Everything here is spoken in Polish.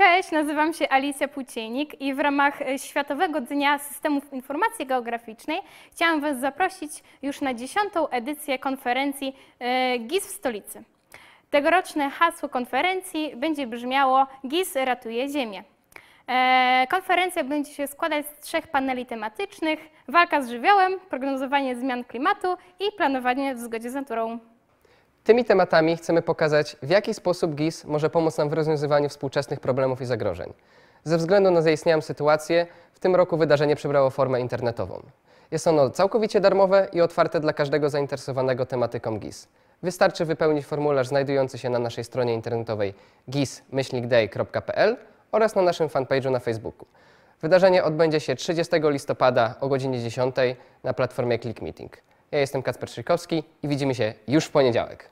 Cześć, nazywam się Alicja Płócienik i w ramach e, Światowego Dnia Systemów Informacji Geograficznej chciałam Was zaprosić już na dziesiątą edycję konferencji e, GIS w stolicy. Tegoroczne hasło konferencji będzie brzmiało GIS ratuje Ziemię. E, konferencja będzie się składać z trzech paneli tematycznych: walka z żywiołem, prognozowanie zmian klimatu i planowanie w zgodzie z naturą. Tymi tematami chcemy pokazać, w jaki sposób GIS może pomóc nam w rozwiązywaniu współczesnych problemów i zagrożeń. Ze względu na zaistniałą sytuację, w tym roku wydarzenie przybrało formę internetową. Jest ono całkowicie darmowe i otwarte dla każdego zainteresowanego tematyką GIS. Wystarczy wypełnić formularz znajdujący się na naszej stronie internetowej gis-day.pl oraz na naszym fanpage'u na Facebooku. Wydarzenie odbędzie się 30 listopada o godzinie 10 na platformie Click Meeting. Ja jestem Kacper Szykowski i widzimy się już w poniedziałek.